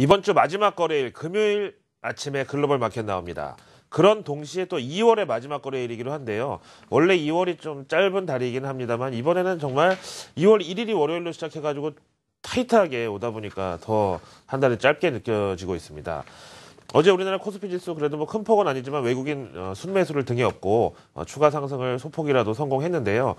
이번 주 마지막 거래일 금요일 아침에 글로벌 마켓 나옵니다. 그런 동시에 또 2월의 마지막 거래일이기도 한데요. 원래 2월이 좀 짧은 달이긴 합니다만 이번에는 정말 2월 1일이 월요일로 시작해가지고 타이트하게 오다 보니까 더 한 달이 짧게 느껴지고 있습니다. 어제 우리나라 코스피 지수 그래도 뭐 큰 폭은 아니지만 외국인 어, 순매수를 등에 업고 어, 추가 상승을 소폭이라도 성공했는데요.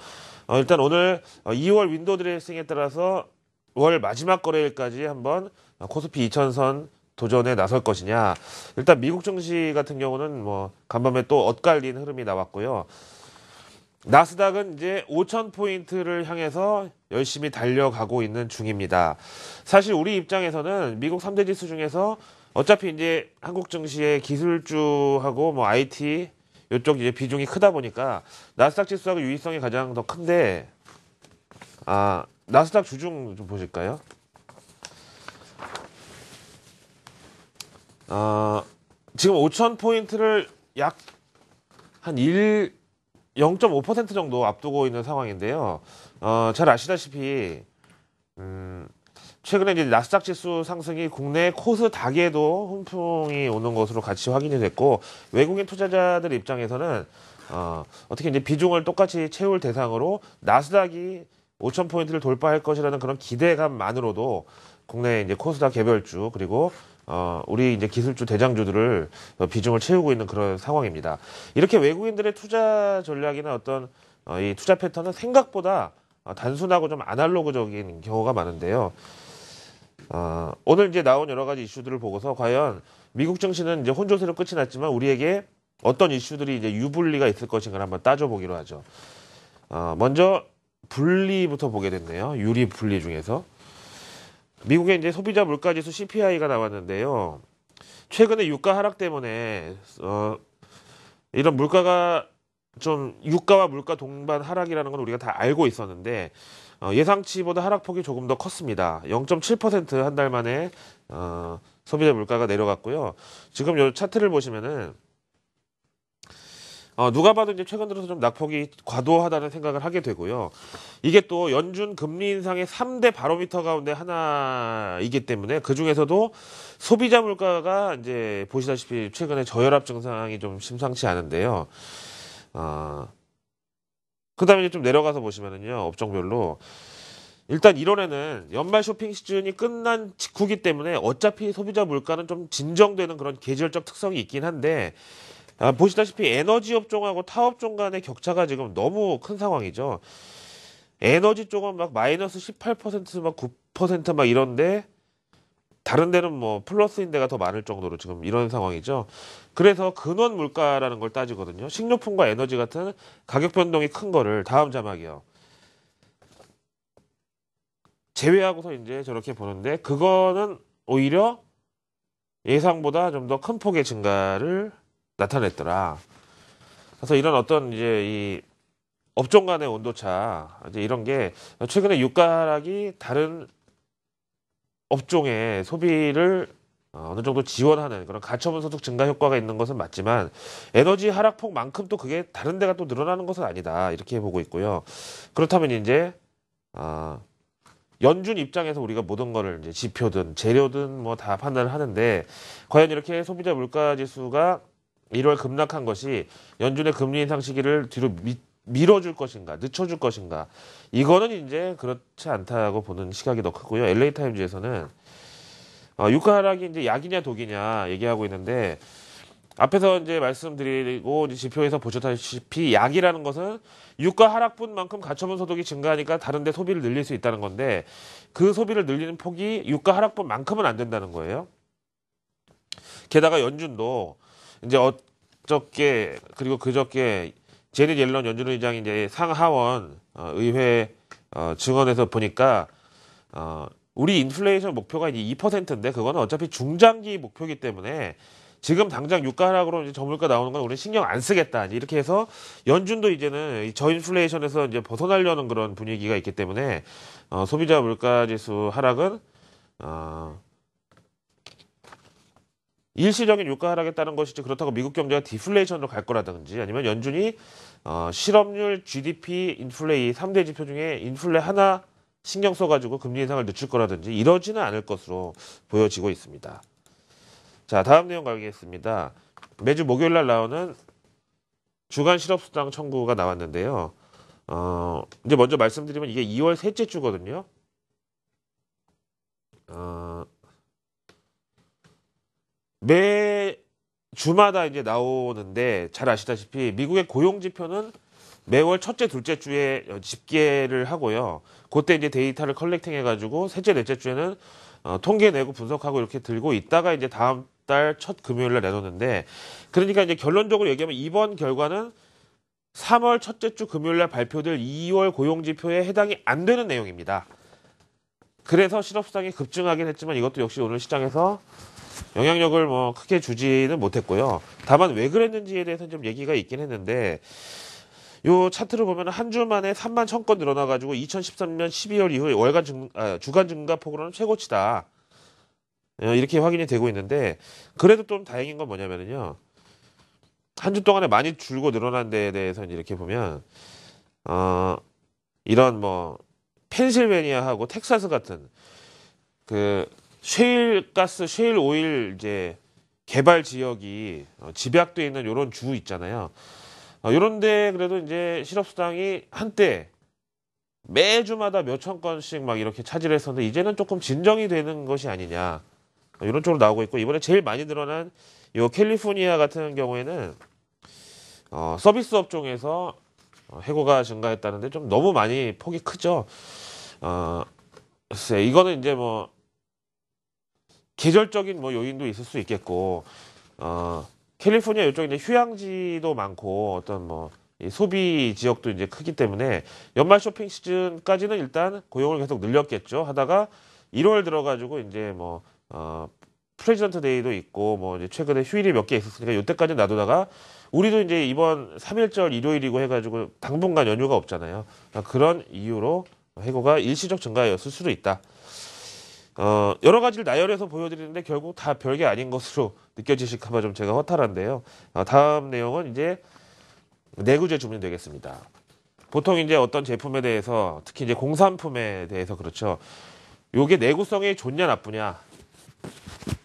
어, 일단 오늘 2월 윈도우 드레싱에 따라서 월 마지막 거래일까지 한번 아, 코스피 2 0 0 0선 도전에 나설 것이냐. 일단 미국 증시 같은 경우는 뭐 간밤에 또 엇갈린 흐름이 나왔고요. 나스닥은 이제 5 0 0 0 포인트를 향해서 열심히 달려가고 있는 중입니다. 사실 우리 입장에서는 미국 3대 지수 중에서 어차피 이제 한국 증시의 기술주하고 뭐 IT 이쪽 이제 비중이 크다 보니까 나스닥 지수하고 유의성이 가장 더 큰데 아 나스닥 주중 좀 보실까요? 어, 지금 5천 포인트를 약 한 1, 0.5% 정도 앞두고 있는 상황인데요. 어, 잘 아시다시피 음, 최근에 이제 나스닥 지수 상승이 국내 코스닥에도 훈풍이 오는 것으로 같이 확인이 됐고 외국인 투자자들 입장에서는 어, 어떻게 이제 비중을 똑같이 채울 대상으로 나스닥이 5천 포인트를 돌파할 것이라는 그런 기대감만으로도 국내 이제 코스닥 개별주 그리고 어, 우리 이제 기술주 대장주들을 어, 비중을 채우고 있는 그런 상황입니다. 이렇게 외국인들의 투자 전략이나 어떤 어, 이 투자 패턴은 생각보다 어, 단순하고 좀 아날로그적인 경우가 많은데요. 어, 오늘 이제 나온 여러 가지 이슈들을 보고서 과연 미국 증시는 이제 혼조세로 끝이 났지만 우리에게 어떤 이슈들이 이제 유불리가 있을 것인가를 한번 따져보기로 하죠. 어, 먼저 분리부터 보게 됐네요. 유리 분리 중에서 미국의 이제 소비자 물가지수 CPI가 나왔는데요. 최근에 유가 하락 때문에 어, 이런 물가가 좀 유가와 물가 동반 하락이라는 건 우리가 다 알고 있었는데 어, 예상치보다 하락폭이 조금 더 컸습니다. 0.7%한 달 만에 어, 소비자 물가가 내려갔고요. 지금 요 차트를 보시면은 어, 누가 봐도 이제 최근 들어서 좀 낙폭이 과도하다는 생각을 하게 되고요. 이게 또 연준 금리 인상의 3대 바로미터 가운데 하나이기 때문에 그 중에서도 소비자 물가가 이제 보시다시피 최근에 저혈압 증상이 좀 심상치 않은데요. 어, 그 다음에 좀 내려가서 보시면은요, 업종별로. 일단 1월에는 연말 쇼핑 시즌이 끝난 직후기 때문에 어차피 소비자 물가는 좀 진정되는 그런 계절적 특성이 있긴 한데 아, 보시다시피 에너지 업종하고 타업종 간의 격차가 지금 너무 큰 상황이죠. 에너지 쪽은 막 마이너스 18%막 9%막 이런데 다른 데는 뭐 플러스인 데가 더 많을 정도로 지금 이런 상황이죠. 그래서 근원 물가라는 걸 따지거든요. 식료품과 에너지 같은 가격 변동이 큰 거를 다음 자막이요. 제외하고서 이제 저렇게 보는데 그거는 오히려 예상보다 좀 더 큰 폭의 증가를 나타냈더라. 그래서 이런 어떤 이제 이 업종 간의 온도차 이제 이런 게 최근에 유가락이 다른 업종의 소비를 어, 어느 정도 지원하는 그런 가처분 소득 증가 효과가 있는 것은 맞지만 에너지 하락폭만큼 또 그게 다른 데가 또 늘어나는 것은 아니다 이렇게 보고 있고요. 그렇다면 이제 아 연준 입장에서 우리가 모든 거를 이제 지표든 재료든 뭐 다 판단을 하는데 과연 이렇게 소비자 물가 지수가 1월 급락한 것이 연준의 금리 인상 시기를 뒤로 미, 밀어줄 것인가, 늦춰줄 것인가. 이거는 이제 그렇지 않다고 보는 시각이 더 크고요. LA 타임즈에서는 어, 유가 하락이 이제 약이냐 독이냐 얘기하고 있는데 앞에서 이제 말씀드리고 지표에서 보셨다시피 약이라는 것은 유가 하락분만큼 가처분 소득이 증가하니까 다른데 소비를 늘릴 수 있다는 건데 그 소비를 늘리는 폭이 유가 하락분만큼은 안 된다는 거예요. 게다가 연준도 이제 어, 그저께 그리고 그저께 제리 옐런 연준 의장이 이제 상하원 어, 의회 어, 증언에서 보니까 어, 우리 인플레이션 목표가 이제 2%인데 그거는 어차피 중장기 목표이기 때문에 지금 당장 유가 하락으로 이제 저물가 나오는 건 우리는 신경 안 쓰겠다. 이렇게 해서 연준도 이제는 저인플레이션에서 이제 벗어나려는 그런 분위기가 있기 때문에 어, 소비자 물가 지수 하락은 어, 일시적인 유가 하락했다는 것이지 그렇다고 미국 경제가 디플레이션으로 갈 거라든지 아니면 연준이 어, 실업률, GDP, 인플레 이 3대 지표 중에 인플레 하나 신경 써가지고 금리 인상을 늦출 거라든지 이러지는 않을 것으로 보여지고 있습니다. 자 다음 내용 가겠습니다. 매주 목요일 날 나오는 주간 실업수당 청구가 나왔는데요. 어, 이제 먼저 말씀드리면 이게 2월 셋째 주거든요. 어, 매 주마다 이제 나오는데 잘 아시다시피 미국의 고용 지표는 매월 첫째, 둘째 주에 집계를 하고요. 그때 이제 데이터를 컬렉팅 해가지고 셋째, 넷째 주에는 어, 통계 내고 분석하고 이렇게 들고 있다가 이제 다음 달 첫 금요일 날 내놓는데 그러니까 이제 결론적으로 얘기하면 이번 결과는 3월 첫째 주 금요일 날 발표될 2월 고용 지표에 해당이 안 되는 내용입니다. 그래서 실업수당이 급증하긴 했지만 이것도 역시 오늘 시장에서 영향력을 뭐 크게 주지는 못했고요. 다만 왜 그랬는지에 대해서는 좀 얘기가 있긴 했는데 요 차트를 보면 한 주 만에 3만 천 건 늘어나가지고 2013년 12월 이후에 월간 증, 아, 주간 증가 폭으로는 최고치다. 어, 이렇게 확인이 되고 있는데 그래도 좀 다행인 건 뭐냐면요. 한 주 동안에 많이 줄고 늘어난 데에 대해서 는 이렇게 보면 어, 이런 뭐 펜실베니아하고 텍사스 같은 그 쉐일 가스, 쉐일 오일 이제 개발 지역이 어, 집약돼 있는 이런 주 있잖아요. 이런데 어, 그래도 이제 실업수당이 한때 매주마다 몇 천 건씩 막 이렇게 차지를 했었는데 이제는 조금 진정이 되는 것이 아니냐 이런 어, 쪽으로 나오고 있고 이번에 제일 많이 늘어난 요 캘리포니아 같은 경우에는 어, 서비스업 종에서 어, 해고가 증가했다는데 좀 너무 많이 폭이 크죠. 어, 글쎄, 이거는 이제 뭐 계절적인 뭐 요인도 있을 수 있겠고 어, 캘리포니아 이쪽 이제 휴양지도 많고 어떤 뭐 소비 지역도 이제 크기 때문에 연말 쇼핑 시즌까지는 일단 고용을 계속 늘렸겠죠. 하다가 1월 들어가지고 이제 뭐 어, 프레지던트 데이도 있고 뭐 이제 최근에 휴일이 몇 개 있었으니까 이때까지 놔두다가 우리도 이제 이번 3일절 일요일이고 해가지고 당분간 연휴가 없잖아요. 그러니까 그런 이유로 해고가 일시적 증가였을 수도 있다. 어, 여러 가지를 나열해서 보여드리는데 결국 다 별게 아닌 것으로 느껴지실까봐 좀 제가 허탈한데요. 어, 다음 내용은 이제 내구재 주문이 되겠습니다. 보통 이제 어떤 제품에 대해서 특히 이제 공산품에 대해서 그렇죠. 요게 내구성이 좋냐 나쁘냐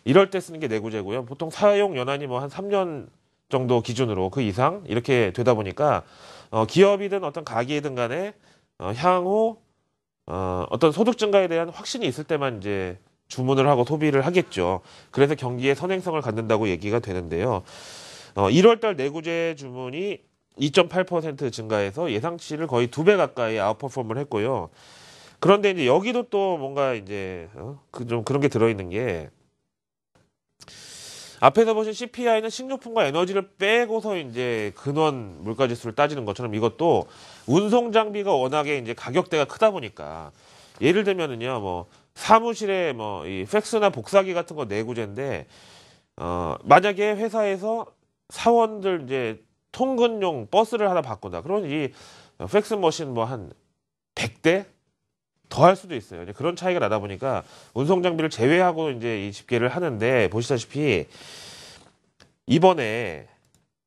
이럴 때 쓰는 게 내구재고요. 보통 사용 연한이 뭐 한 3년 정도 기준으로 그 이상 이렇게 되다 보니까 어, 기업이든 어떤 가게든 간에 어, 향후 어, 어떤 소득 증가에 대한 확신이 있을 때만 이제 주문을 하고 소비를 하겠죠. 그래서 경기의 선행성을 갖는다고 얘기가 되는데요. 어, 1월달 내구재 주문이 2.8% 증가해서 예상치를 거의 두 배 가까이 아웃퍼폼을 했고요. 그런데 이제 여기도 또 뭔가 이제 어? 그 좀 그런 게 들어있는 게 앞에서 보신 CPI는 식료품과 에너지를 빼고서 이제 근원 물가지수를 따지는 것처럼 이것도 운송 장비가 워낙에 이제 가격대가 크다 보니까 예를 들면은요 뭐 사무실에 뭐 이 팩스나 복사기 같은 거 내구재인데 어 만약에 회사에서 사원들 이제 통근용 버스를 하나 바꾼다 그러면 이 팩스 머신 뭐 한 100대 더할 수도 있어요. 이제 그런 차이가 나다 보니까 운송 장비를 제외하고 이제 이 집계를 하는데 보시다시피 이번에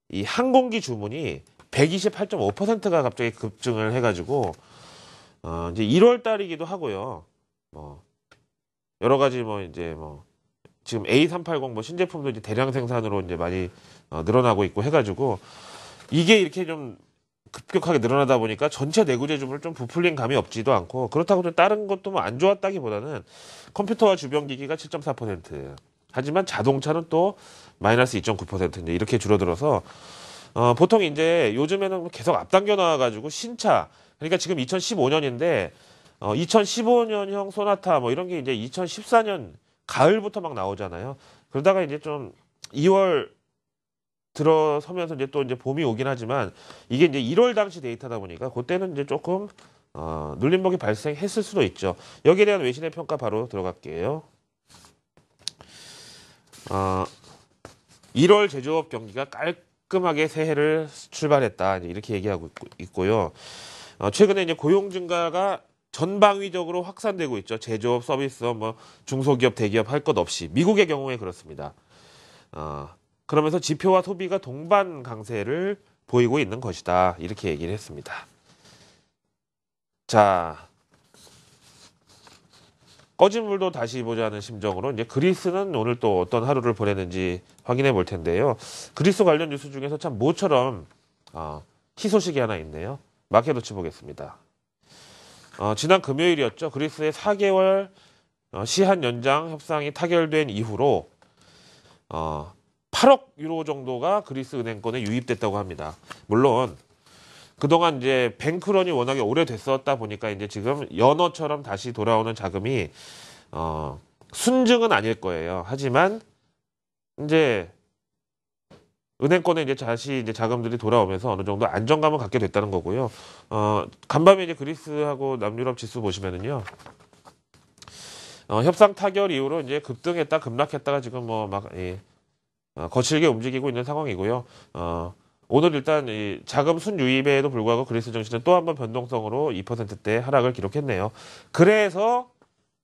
이 항공기 주문이 128.5%가 갑자기 급증을 해가지고 어 이제 1월 달이기도 하고요. 뭐 여러 가지 뭐 이제 뭐 지금 A380 뭐 신제품도 이제 대량 생산으로 이제 많이 어 늘어나고 있고 해가지고 이게 이렇게 좀 급격하게 늘어나다 보니까 전체 내구재 주문을 좀 부풀린 감이 없지도 않고 그렇다고 좀 다른 것도 뭐 안 좋았다기보다는 컴퓨터와 주변 기기가 7.4% 하지만 자동차는 또 마이너스 2.9% 이제 이렇게 줄어들어서 어, 보통 이제 요즘에는 계속 앞당겨 나와가지고 신차 그러니까 지금 2015년인데 어, 2015년형 소나타 뭐 이런 게 이제 2014년 가을부터 막 나오잖아요. 그러다가 이제 좀 2월 들어서면서 이제 또 이제 봄이 오긴 하지만 이게 이제 1월 당시 데이터다 보니까 그때는 이제 조금 어, 눌림목이 발생했을 수도 있죠. 여기에 대한 외신의 평가 바로 들어갈게요. 어, 1월 제조업 경기가 깔끔하게 새해를 출발했다. 이렇게 제이 얘기하고 있고, 요 어, 최근에 이제 고용 증가가 전방위적으로 확산되고 있죠. 제조업, 서비스업, 뭐 중소기업, 대기업 할 것 없이 미국의 경우에 그렇습니다. 어, 그러면서 지표와 소비가 동반 강세를 보이고 있는 것이다. 이렇게 얘기를 했습니다. 자, 꺼진 물도 다시 보자는 심정으로 이제 그리스는 오늘 또 어떤 하루를 보냈는지 확인해 볼 텐데요. 그리스 관련 뉴스 중에서 참 모처럼 어, 희소식이 하나 있네요. 마켓워치 보겠습니다. 어, 지난 금요일이었죠. 그리스의 4개월 어, 시한 연장 협상이 타결된 이후로 어, 8억 유로 정도가 그리스 은행권에 유입됐다고 합니다. 물론 그동안 이제 뱅크런이 워낙에 오래됐었다 보니까 이제 지금 연어처럼 다시 돌아오는 자금이 어 순증은 아닐 거예요. 하지만 이제 은행권에 이제 다시 이제 자금들이 돌아오면서 어느 정도 안정감을 갖게 됐다는 거고요. 어 간밤에 이제 그리스하고 남유럽 지수 보시면은요. 어 협상 타결 이후로 이제 급등했다 급락했다가 지금 뭐막 예, 어, 거칠게 움직이고 있는 상황이고요. 어, 오늘 일단 이 자금 순유입에도 불구하고 그리스 증시는 또한 번 변동성으로 2%대 하락을 기록했네요. 그래서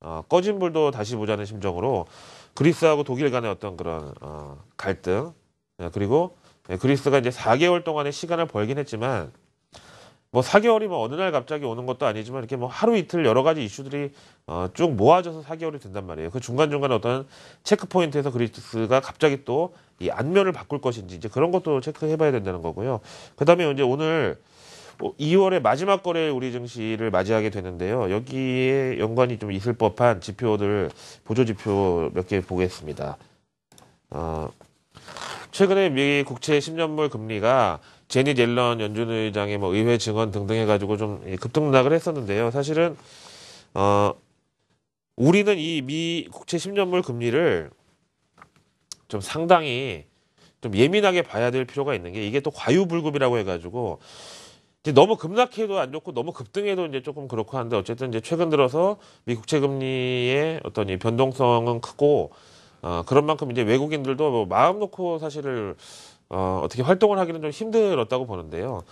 어, 꺼진 불도 다시 보자는 심정으로 그리스하고 독일 간의 어떤 그런 어, 갈등 어, 그리고 예, 그리스가 이제 4개월 동안의 시간을 벌긴 했지만 뭐 4개월이 뭐 어느 날 갑자기 오는 것도 아니지만 이렇게 뭐 하루 이틀 여러 가지 이슈들이 어, 쭉 모아져서 4개월이 된단 말이에요. 그 중간중간에 어떤 체크포인트에서 그리스가 갑자기 또이 안면을 바꿀 것인지 이제 그런 것도 체크해봐야 된다는 거고요. 그다음에 이제 오늘 2월의 뭐 마지막 거래 우리 증시를 맞이하게 되는데요. 여기에 연관이 좀 있을 법한 지표들 보조 지표 몇 개 보겠습니다. 어, 최근에 미 국채 10년물 금리가 제니 옐런 연준 의장의 뭐 의회 증언 등등 해가지고 좀 급등락을 했었는데요. 사실은 어, 우리는 이 미 국채 10년물 금리를 좀 상당히 좀 예민하게 봐야 될 필요가 있는 게 이게 또 과유불급이라고 해가지고 이제 너무 급락해도 안 좋고 너무 급등해도 이제 조금 그렇고 한데 어쨌든 이제 최근 들어서 미국채 금리의 어떤 이 변동성은 크고 어 그런 만큼 이제 외국인들도 뭐 마음 놓고 사실을 어 어떻게 활동을 하기는 좀 힘들었다고 보는데요.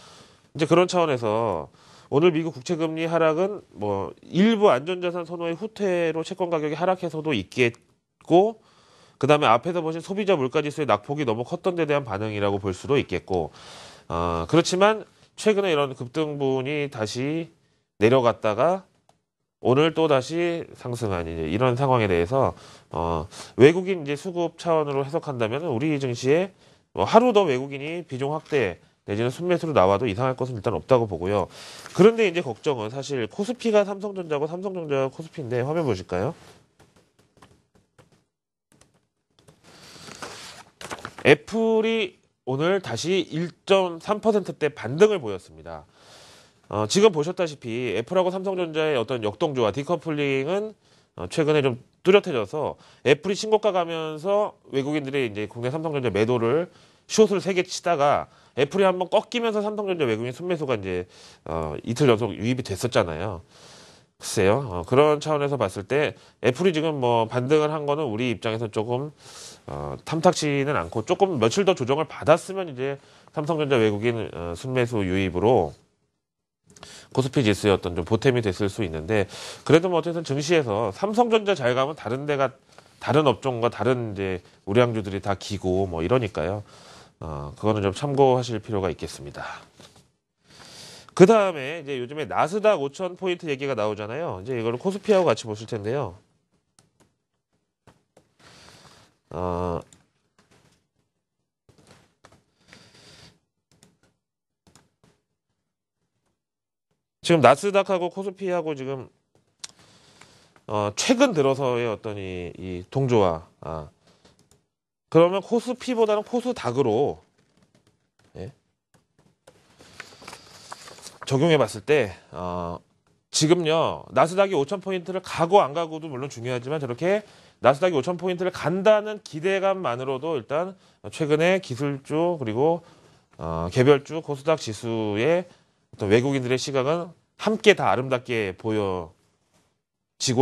이제 그런 차원에서 오늘 미국 국채 금리 하락은 뭐 일부 안전자산 선호의 후퇴로 채권 가격이 하락해서도 있겠고 그 다음에 앞에서 보신 소비자 물가지수의 낙폭이 너무 컸던 데 대한 반응이라고 볼 수도 있겠고 어, 그렇지만 최근에 이런 급등분이 다시 내려갔다가 오늘 또 다시 상승한 이제 이런 상황에 대해서 어, 외국인 이제 수급 차원으로 해석한다면 우리 증시에 뭐 하루 더 외국인이 비중 확대 내지는 순매수로 나와도 이상할 것은 일단 없다고 보고요. 그런데 이제 걱정은 사실 코스피가 삼성전자고 삼성전자가 코스피인데 화면 보실까요? 애플이 오늘 다시 1.3%대 반등을 보였습니다. 어, 지금 보셨다시피 애플하고 삼성전자의 어떤 역동조와 디커플링은 어, 최근에 좀 뚜렷해져서 애플이 신고가 가면서 외국인들의 이제 국내 삼성전자 매도를 숏을 세개 치다가 애플이 한번 꺾이면서 삼성전자 외국인 순매수가 이제 어, 이틀 연속 유입이 됐었잖아요. 글쎄요. 어, 그런 차원에서 봤을 때 애플이 지금 뭐 반등을 한 거는 우리 입장에서 조금 어, 탐탁치는 않고 조금 며칠 더 조정을 받았으면 이제 삼성전자 외국인 어, 순매수 유입으로 코스피 지수의 어떤 좀 보탬이 됐을 수 있는데 그래도 뭐 어쨌든 증시에서 삼성전자 잘 가면 다른 데가 다른 업종과 다른 이제 우량주들이 다 기고 뭐 이러니까요. 어, 그거는 좀 참고하실 필요가 있겠습니다. 그 다음에 이제 요즘에 나스닥 5천 포인트 얘기가 나오잖아요. 이제 이걸 코스피하고 같이 보실 텐데요. 어, 지금 나스닥하고 코스피하고 지금 어, 최근 들어서의 어떤 이, 이 동조화 아. 그러면 코스피보다는 코스닥으로 예? 적용해 봤을 때 어, 지금요 나스닥이 5 0 0 0 포인트를 가고 안 가고도 물론 중요하지만 저렇게 나스닥이 5천 포인트를 간다는 기대감만으로도 일단 최근에 기술주 그리고 어, 개별주 코스닥 지수의 어떤 외국인들의 시각은 함께 다 아름답게 보여지고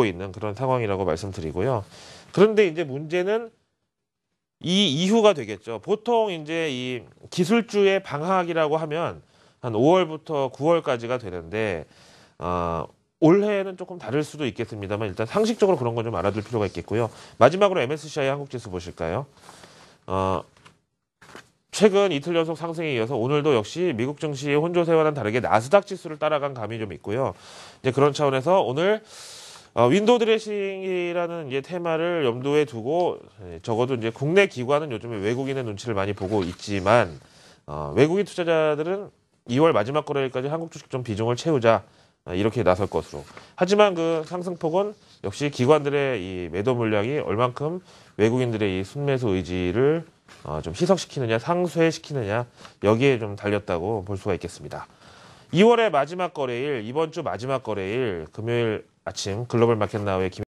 있는 그런 상황이라고 말씀드리고요. 그런데 이제 문제는 이 이후가 되겠죠. 보통 이제 이 기술주의 방학이라고 하면 한 5월부터 9월까지가 되는데 어, 올해는 에 조금 다를 수도 있겠습니다만 일단 상식적으로 그런 건 좀 알아둘 필요가 있겠고요. 마지막으로 MSCI 한국지수 보실까요? 어, 최근 이틀 연속 상승에 이어서 오늘도 역시 미국 증시의 혼조세와는 다르게 나스닥 지수를 따라간 감이 좀 있고요. 이제 그런 차원에서 오늘 어, 윈도 드레싱이라는 이제 테마를 염두에 두고 예, 적어도 이제 국내 기관은 요즘에 외국인의 눈치를 많이 보고 있지만 어, 외국인 투자자들은 2월 마지막 거래일까지 한국 주식 좀 비중을 채우자. 아, 이렇게 나설 것으로. 하지만 그 상승폭은 역시 기관들의 이 매도 물량이 얼만큼 외국인들의 이 순매수 의지를 어, 좀 희석시키느냐, 상쇄시키느냐 여기에 좀 달렸다고 볼 수가 있겠습니다. 2월의 마지막 거래일, 이번 주 마지막 거래일 금요일 아침 글로벌 마켓 나우의 김